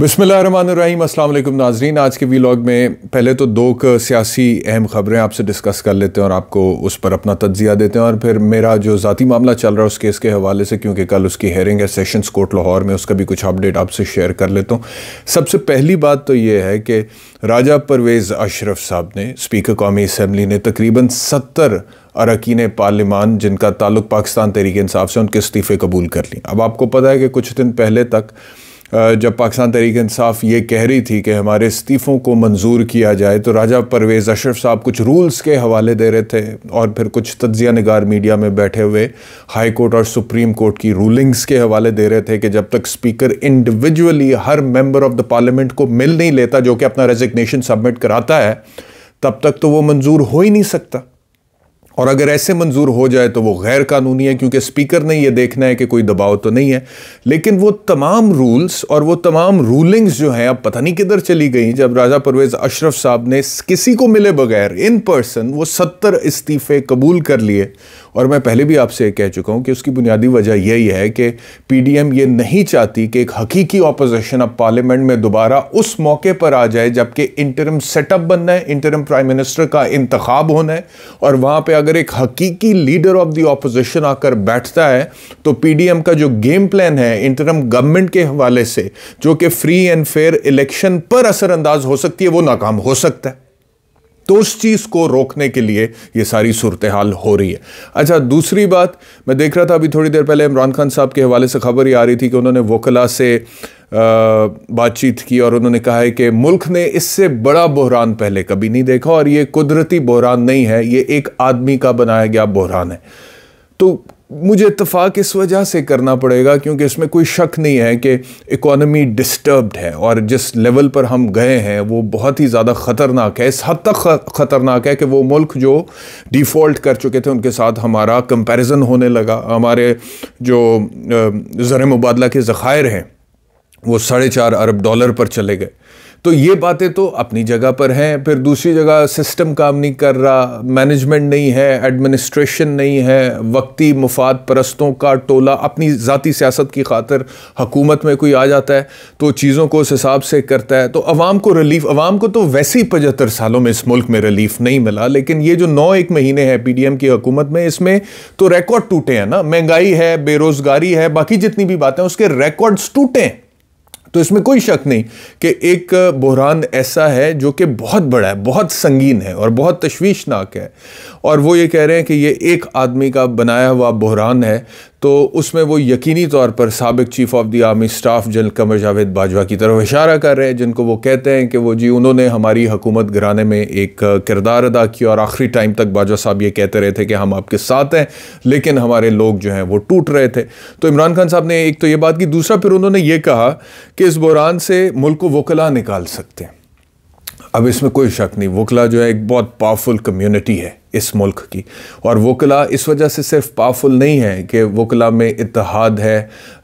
बसमीम अल्लाम नाजरीन आज के वीलॉग में पहले तो दो सियासी अहम ख़बरें आपसे डिस्कस कर लेते हैं और आपको उस पर अपना तज्जिया देते हैं और फिर मेरा जो ज़ाती मामला चल रहा है उस केस के हवाले से क्योंकि कल उसकी हेयरिंग है सेशंस कोर्ट लाहौर में उसका भी कुछ अपडेट आपसे शेयर कर लेता हूँ सबसे पहली बात तो ये है कि राजा परवेज़ अशरफ साहब ने स्पीकर कौमी असम्बली ने तकरीबन सत्तर अरकान पार्लिमान जिनका ताल्लुक पाकिस्तान तहरीक इंसाफ से उनके इस्तीफ़े कबूल कर लिए अब आपको पता है कि कुछ दिन पहले तक जब पाकिस्तान तहरीक इंसाफ ये कह रही थी कि हमारे इस्तीफ़ों को मंजूर किया जाए तो राजा परवेज़ अशरफ साहब कुछ रूल्स के हवाले दे रहे थे और फिर कुछ तजिया नगार मीडिया में बैठे हुए हाई कोर्ट और सुप्रीम कोर्ट की रूलिंग्स के हवाले दे रहे थे कि जब तक स्पीकर इंडिविजुअली हर मेम्बर ऑफ द पार्लियामेंट को मिल नहीं लेता जो कि अपना रेजिग्नेशन सबमिट कराता है तब तक तो वो मंजूर हो ही नहीं सकता और अगर ऐसे मंजूर हो जाए तो वो गैर कानूनी है क्योंकि स्पीकर ने ये देखना है कि कोई दबाव तो नहीं है लेकिन वो तमाम रूल्स और वो तमाम रूलिंग्स जो हैं अब पता नहीं किधर चली गई जब राजा परवेज़ अशरफ साहब ने किसी को मिले बगैर इन पर्सन वो सत्तर इस्तीफ़े कबूल कर लिए और मैं पहले भी आपसे कह चुका हूँ कि उसकी बुनियादी वजह यही है कि एम ये नहीं चाहती कि एक हकीकी अपोजिशन अब पार्लियामेंट में दोबारा उस मौके पर आ जाए जबकि इंटरम सेटअप बनना है इंटरम प्राइम मिनिस्टर का इंतखब होना है और वहाँ पर अगर अगर एक हकीकी लीडर ऑफ द ऑपोजिशन आकर बैठता है तो पीडीएम का जो गेम प्लान है इंटरम गवर्नमेंट के हवाले से जो कि फ्री एंड फेयर इलेक्शन पर असरअंदाज हो सकती है वो नाकाम हो सकता है तो उस चीज़ को रोकने के लिए ये सारी सूरत हाल हो रही है अच्छा दूसरी बात मैं देख रहा था अभी थोड़ी देर पहले इमरान खान साहब के हवाले से खबर ही आ रही थी कि उन्होंने वकला से बातचीत की और उन्होंने कहा है कि मुल्क ने इससे बड़ा बहरान पहले कभी नहीं देखा और ये कुदरती बहरान नहीं है ये एक आदमी का बनाया गया बहरान है तो मुझे इतफाक़ इस वजह से करना पड़ेगा क्योंकि इसमें कोई शक नहीं है कि इकोनमी डिस्टर्ब्ड है और जिस लेवल पर हम गए हैं वो बहुत ही ज़्यादा ख़तरनाक है इस हद तक ख़तरनाक है कि वो मुल्क जो डिफ़ॉल्ट कर चुके थे उनके साथ हमारा कंपैरिजन होने लगा हमारे जो ज़र मुबादला के ज़ख़ायर हैं वो साढ़े चार अरब डॉलर पर चले गए तो ये बातें तो अपनी जगह पर हैं फिर दूसरी जगह सिस्टम काम नहीं कर रहा मैनेजमेंट नहीं है एडमिनिस्ट्रेशन नहीं है वक्ती मुफाद परस्तों का टोला अपनी ज़ाती सियासत की खातर हकूमत में कोई आ जाता है तो चीज़ों को उस हिसाब से करता है तो आवाम को रिलीफ आवाम को तो वैसे ही पचहत्तर सालों में इस मुल्क में रिलीफ नहीं मिला लेकिन ये जो नौ एक महीने हैं पी डी एम की हुकूमत में इसमें तो रिकॉर्ड टूटे हैं ना महंगाई है बेरोज़गारी है बाकी जितनी भी बातें उसके रिकॉर्ड्स टूटे हैं तो इसमें कोई शक नहीं कि एक बहरान ऐसा है जो कि बहुत बड़ा है बहुत संगीन है और बहुत तश्वीशनाक है और वो ये कह रहे हैं कि ये एक आदमी का बनाया हुआ बहरान है तो उसमें वो यकीनी तौर पर सबक chief of the army staff general Qamar Javed Bajwa की तरफ इशारा कर रहे हैं जिनको वो कहते हैं कि वो जी उन्होंने हमारी हुकूमत घराने में एक किरदार अदा किया और आखिरी टाइम तक बाजवा साहब ये कहते रहे थे कि हम आपके साथ हैं लेकिन हमारे लोग जो हैं वो टूट रहे थे तो इमरान खान साहब ने एक तो ये बात की दूसरा फिर उन्होंने ये कहा कि इस बुरान से मुल्क को वकला निकाल सकते हैं अब इसमें कोई शक नहीं वकला जो है एक बहुत पावरफुल कम्युनिटी है इस मुल्क की और वकला इस वजह से सिर्फ पावरफुल नहीं है कि वकला में इतिहाद है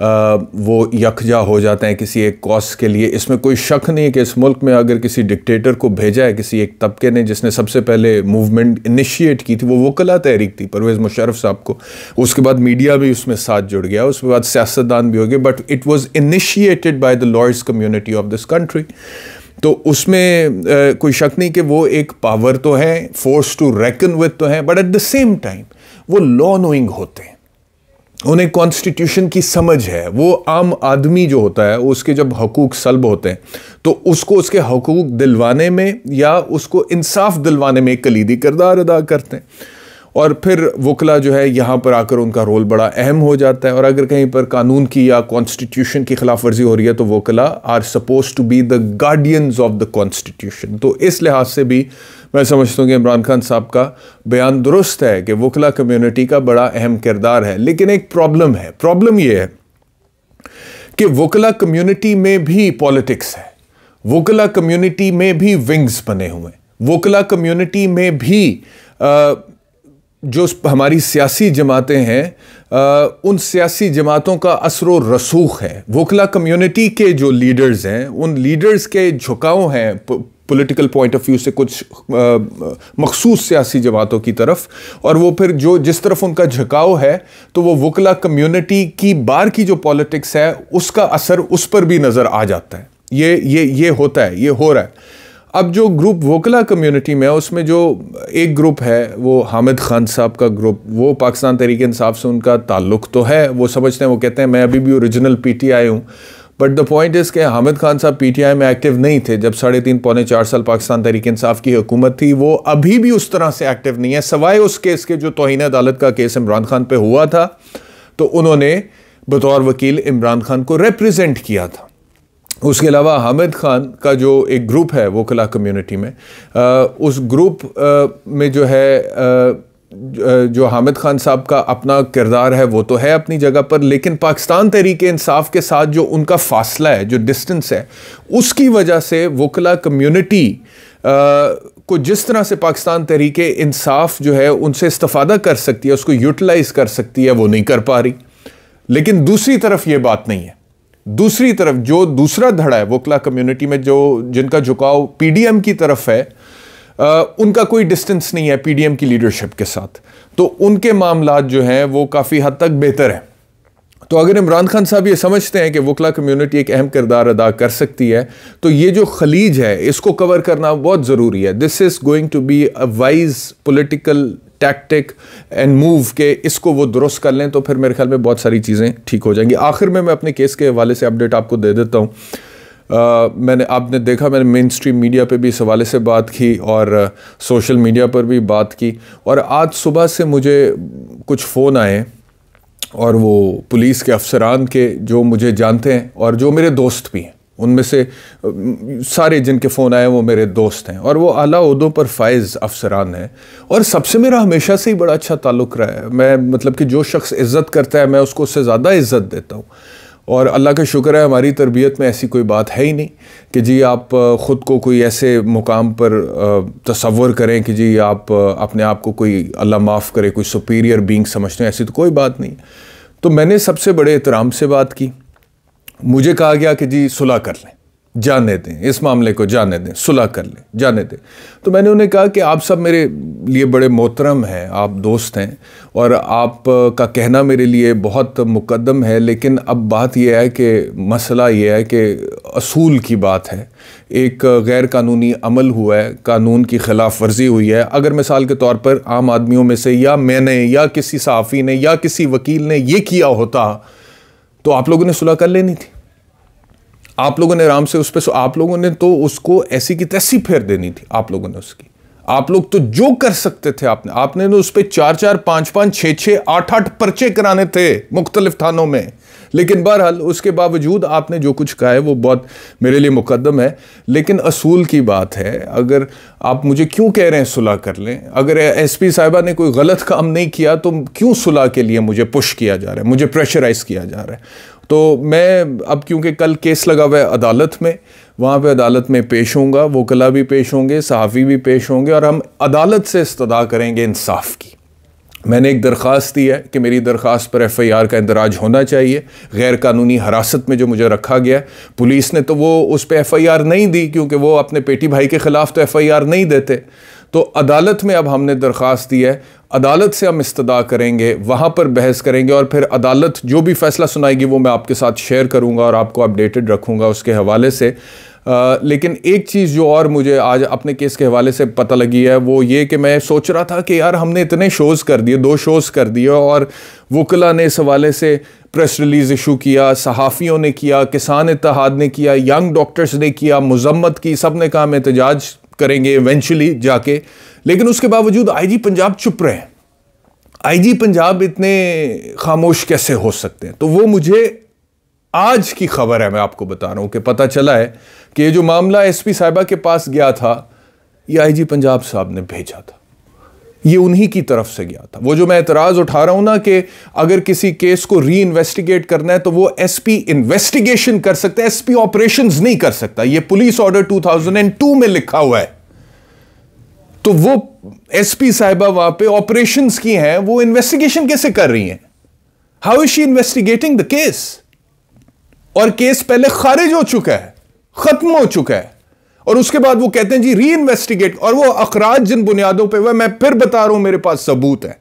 आ, वो यकजा हो जाते हैं किसी एक कॉज के लिए इसमें कोई शक नहीं है कि इस मुल्क में अगर किसी डिक्टेटर को भेजा है किसी एक तबके ने जिसने सबसे पहले मूवमेंट इनिशिएट की थी वो वकला तहरीक थी परवेज़ मुशरफ साहब को उसके बाद मीडिया भी उसमें साथ जुड़ गया उसके बाद सियासतदान भी हो गए but it was initiated by the lawyers community of this country तो उसमें कोई शक नहीं कि वो एक पावर तो है फोर्स टू रेकन विथ तो है but at the same time वो लॉ नोइंग होते हैं उन्हें कॉन्स्टिट्यूशन की समझ है वो आम आदमी जो होता है उसके जब हकूक सलब होते हैं तो उसको उसके हकूक दिलवाने में या उसको इंसाफ दिलवाने में एक कलीदी किरदार अदा करते हैं और फिर वकला जो है यहाँ पर आकर उनका रोल बड़ा अहम हो जाता है और अगर कहीं पर कानून की या कॉन्स्टिट्यूशन की खिलाफ वर्जी हो रही है तो वकला are suppose to be the guardians of the constitution तो इस लिहाज से भी मैं समझता हूँ कि इमरान खान साहब का बयान दुरुस्त है कि वकला कम्यूनिटी का बड़ा अहम किरदार है लेकिन एक प्रॉब्लम है प्रॉब्लम यह है कि वकला कम्यूनिटी में भी पॉलिटिक्स है वकला कम्यूनिटी में भी विंग्स बने हुए हैं वकला कम्यूनिटी में भी आ, जो हमारी सियासी जमातें हैं आ, उन सियासी जमातों का असर व रसूख है वकला कम्युनिटी के जो लीडर्स हैं उन लीडर्स के झुकाव हैं पॉलिटिकल पॉइंट ऑफ व्यू से कुछ मखसूस सियासी जमातों की तरफ और वो फिर जो जिस तरफ उनका झुकाव है तो वो वकला कम्युनिटी की बार की जो पॉलिटिक्स है उसका असर उस पर भी नज़र आ जाता है ये ये ये होता है ये हो रहा है अब जो ग्रुप वोकला कम्युनिटी में है उसमें जो एक ग्रुप है वो हामिद खान साहब का ग्रुप वो पाकिस्तान तरीके इंसाफ से उनका ताल्लुक तो है वो समझते हैं वो कहते हैं मैं अभी भी ओरिजिनल पी टी आई हूँ बट द पॉइंट इज़ के हामिद खान साहब पी टी आई में एक्टिव नहीं थे जब साढ़े तीन पौने चार साल पाकिस्तान तहरीक इंसाफ की हुकूमत थी वो अभी भी उस तरह से एक्टिव नहीं है सवाए उस केस के जो तोहन अदालत का केस इमरान खान पर हुआ था तो उन्होंने बतौर वकील इमरान खान को रिप्रजेंट किया था उसके अलावा हामिद खान का जो एक ग्रुप है वो कला कम्युनिटी में आ, उस ग्रुप आ, में जो है आ, जो हामिद खान साहब का अपना किरदार है वो तो है अपनी जगह पर लेकिन पाकिस्तान तहरीक इंसाफ के साथ जो उनका फासला है जो डिस्टेंस है उसकी वजह से वकला कम्युनिटी को जिस तरह से पाकिस्तान तहरीक इंसाफ जो है उनसे इस्तफ़ादा कर सकती है उसको यूटिलाइज़ कर सकती है वो नहीं कर पा रही लेकिन दूसरी तरफ ये बात नहीं है दूसरी तरफ जो दूसरा धड़ा है वोकला कम्युनिटी में जो जिनका झुकाव पीडीएम की तरफ है आ, उनका कोई डिस्टेंस नहीं है पीडीएम की लीडरशिप के साथ तो उनके मामला जो हैं वो काफ़ी हद तक बेहतर हैं तो अगर इमरान खान साहब ये समझते हैं कि वकला कम्युनिटी एक अहम किरदार अदा कर सकती है तो ये जो खलीज है इसको कवर करना बहुत ज़रूरी है this is going to be a wise political tactic and move के इसको वो दुरुस्त कर लें तो फिर मेरे ख्याल में बहुत सारी चीज़ें ठीक हो जाएंगी आखिर में मैं अपने केस के हवाले से अपडेट आपको दे देता हूँ मैंने आपने देखा मैंने मेन स्ट्रीम मीडिया पर भी इस हवाले से बात की और सोशल मीडिया पर भी बात की और आज सुबह से मुझे कुछ फ़ोन आए और वो पुलिस के अफसरान के जो मुझे जानते हैं और जो मेरे दोस्त भी हैं उनमें से सारे जिनके फ़ोन आए वो मेरे दोस्त हैं और वो आला उदों पर फायज़ अफसरान हैं और सबसे मेरा हमेशा से ही बड़ा अच्छा ताल्लुक रहा है मैं मतलब कि जो शख्स इज़्ज़त करता है मैं उसको उससे ज़्यादा इज़्ज़त देता हूँ और अल्लाह का शुक्र है हमारी तरबियत में ऐसी कोई बात है ही नहीं कि जी आप ख़ुद को कोई ऐसे मुकाम पर तस्वर करें कि जी आप अपने आप को कोई अल्लाह माफ़ करे कोई सुपीरियर बींग समझते हैं ऐसी तो कोई बात नहीं तो मैंने सबसे बड़े एहतराम से बात की मुझे कहा गया कि जी सुलह कर लें जाने दें इस मामले को जाने दें सुलह कर लें जाने दें तो मैंने उन्हें कहा कि आप सब मेरे लिए बड़े मोहतरम हैं आप दोस्त हैं और आप का कहना मेरे लिए बहुत मुकदम है लेकिन अब बात यह है कि मसला यह है कि असूल की बात है एक गैर कानूनी अमल हुआ है कानून की खिलाफ वर्जी हुई है अगर मिसाल के तौर पर आम आदमियों में से या मैंने या किसी सहाफ़ी ने या किसी वकील ने यह किया होता तो आप लोगों ने सुलह कर लेनी थी आप लोगों ने आराम से उस पर आप लोगों ने तो उसको ऐसी की तैसी फेर देनी थी आप लोगों ने उसकी आप लोग तो जो कर सकते थे आपने आपने तो उस पर चार चार पांच पांच छः छः आठ आठ पर्चे कराने थे मुख्तलिफ थानों में लेकिन बहरहाल उसके बावजूद आपने जो कुछ कहा है वो बहुत मेरे लिए मुकदम है लेकिन असूल की बात है अगर आप मुझे क्यों कह रहे हैं सुलह कर लें अगर एस पी साहिबा ने कोई गलत काम नहीं किया तो क्यों सुलह के लिए मुझे पुश किया जा रहा है मुझे प्रेशराइज़ किया जा रहा है तो मैं अब क्योंकि कल केस लगा हुआ है अदालत में वहाँ पे अदालत में पेश होऊंगा वकला भी पेश होंगे सहाफ़ी भी पेश होंगे और हम अदालत से इस्तदा करेंगे इंसाफ की मैंने एक दरख्वास्त दी है कि मेरी दरख्वास्त पर एफ़ आई आर का इंदराज होना चाहिए गैर कानूनी हरासत में जो मुझे रखा गया पुलिस ने तो वो उस पर एफ़ आई आर नहीं दी क्योंकि वो अपने पेटी भाई के ख़िलाफ़ तो एफ़ आई आर नहीं देते तो अदालत में अब हमने दरख्वास्त दी है अदालत से हम इस्तदा करेंगे वहाँ पर बहस करेंगे और फिर अदालत जो भी फ़ैसला सुनाएगी वो मैं आपके साथ शेयर करूँगा और आपको अपडेटेड रखूँगा उसके हवाले से लेकिन एक चीज़ जो और मुझे आज अपने केस के हवाले से पता लगी है वो ये कि मैं सोच रहा था कि यार हमने इतने शोज़ कर दिए दो शोज़ कर दिए और वकला ने इस हवाले से प्रेस रिलीज़ इशू किया सहाफ़ियों ने किया किसान इतिहाद ने किया यंग डॉक्टर्स ने किया मजम्मत की सब ने कहा हम एहतजाज करेंगे इवेंचुअली जाके लेकिन उसके बावजूद आईजी पंजाब चुप रहे हैं आईजी पंजाब इतने खामोश कैसे हो सकते हैं तो वो मुझे आज की खबर है मैं आपको बता रहा हूं कि पता चला है कि ये जो मामला एसपी साहिबा के पास गया था ये आईजी पंजाब साहब ने भेजा था ये उन्हीं की तरफ से गया था वो जो मैं एतराज़ उठा रहा हूं ना कि अगर किसी केस को री इन्वेस्टिगेट करना है तो वो एसपी इन्वेस्टिगेशन कर सकता है एसपी ऑपरेशंस नहीं कर सकता ये पुलिस ऑर्डर 2002 में लिखा हुआ है तो वो एसपी साहिबा वहां पे ऑपरेशंस की हैं वो इन्वेस्टिगेशन कैसे कर रही हैं how is she investigating the case और केस पहले खारिज हो चुका है खत्म हो चुका है और उसके बाद वो कहते हैं जी री इन्वेस्टिगेट और वो अखराज जिन बुनियादों पर हुआ मैं फिर बता रहा हूं मेरे पास सबूत है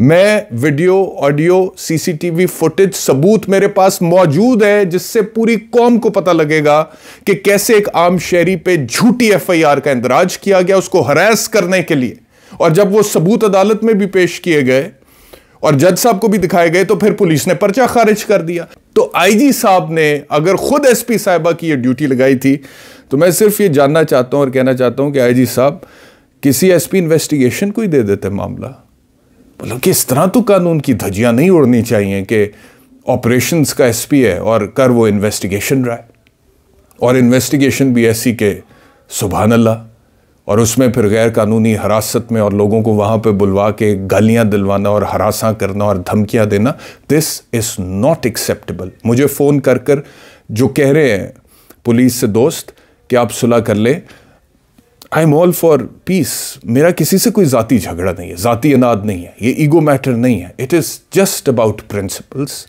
मैं वीडियो ऑडियो सीसीटीवी फुटेज सबूत मेरे पास मौजूद है जिससे पूरी कौम को पता लगेगा कि कैसे एक आम शहरी पे झूठी एफआईआर का इंदराज किया गया उसको हरास करने के लिए और जब वो सबूत अदालत में भी पेश किए गए और जज साहब को भी दिखाए गए तो फिर पुलिस ने पर्चा खारिज कर दिया तो आईजी साहब ने अगर खुद एसपी साहिबा की ये ड्यूटी लगाई थी तो मैं सिर्फ ये जानना चाहता हूं और कहना चाहता हूं कि आईजी साहब किसी एसपी इन्वेस्टिगेशन को ही दे देते मामला मतलब कि इस तरह तो कानून की धजियां नहीं उड़नी चाहिए कि ऑपरेशंस का एसपी है और कर वो इन्वेस्टिगेशन रहा है और इन्वेस्टिगेशन भी ऐसी के सुबह अल्लाह और उसमें फिर गैर कानूनी हरासत में और लोगों को वहाँ पे बुलवा के गालियाँ दिलवाना और हरासा करना और धमकियाँ देना दिस इज़ नॉट एक्सेप्टेबल मुझे फ़ोन कर कर जो कह रहे हैं पुलिस से दोस्त कि आप सुलह कर ले I am all for peace मेरा किसी से कोई ज़ाती झगड़ा नहीं है ज़ाती अनाद नहीं है ये ईगो मैटर नहीं है it is just about principles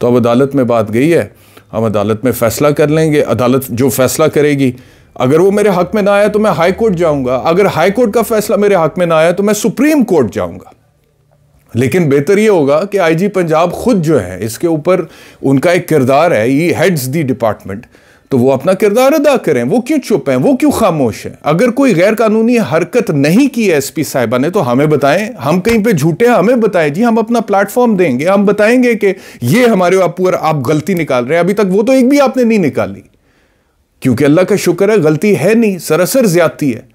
तो अब अदालत में बात गई है हम अदालत में फ़ैसला कर लेंगे अदालत जो फ़ैसला करेगी अगर वो मेरे हक में ना आया तो मैं हाई कोर्ट जाऊंगा अगर हाई कोर्ट का फैसला मेरे हक में ना आया तो मैं सुप्रीम कोर्ट जाऊंगा लेकिन बेहतर ये होगा कि आईजी पंजाब खुद जो है इसके ऊपर उनका एक किरदार है ये हेड्स दी डिपार्टमेंट तो वो अपना किरदार अदा करें वो क्यों चुप हैं वो क्यों खामोश हैं अगर कोई गैर कानूनी हरकत नहीं की है एसपी साहिबा ने तो हमें बताएं हम कहीं पे झूठे हैं हमें बताएं जी हम अपना प्लेटफॉर्म देंगे हम बताएंगे कि ये हमारे ऊपर आप गलती निकाल रहे हैं अभी तक वो तो एक भी आपने नहीं निकाली क्योंकि अल्लाह का शुक्र है गलती है नहीं सरासर ज्यादती है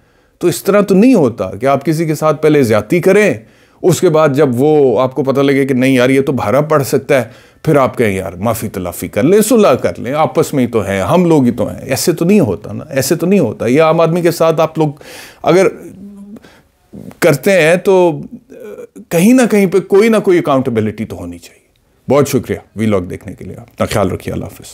तो इस तरह तो नहीं होता कि आप किसी के साथ पहले ज्यादती करें उसके बाद जब वो आपको पता लगे कि नहीं यार ये तो भारा पड़ सकता है फिर आप कहें यार माफ़ी तलाफ़ी कर लें सुलह कर लें आपस में ही तो हैं हम लोग ही तो हैं ऐसे तो नहीं होता ना ऐसे तो नहीं होता ये आम आदमी के साथ आप लोग अगर करते हैं तो कहीं ना कहीं पे कोई ना कोई अकाउंटेबिलिटी तो होनी चाहिए बहुत शुक्रिया वी लॉग देखने के लिए अपना ख्याल रखिए अल्लाह हाफिज़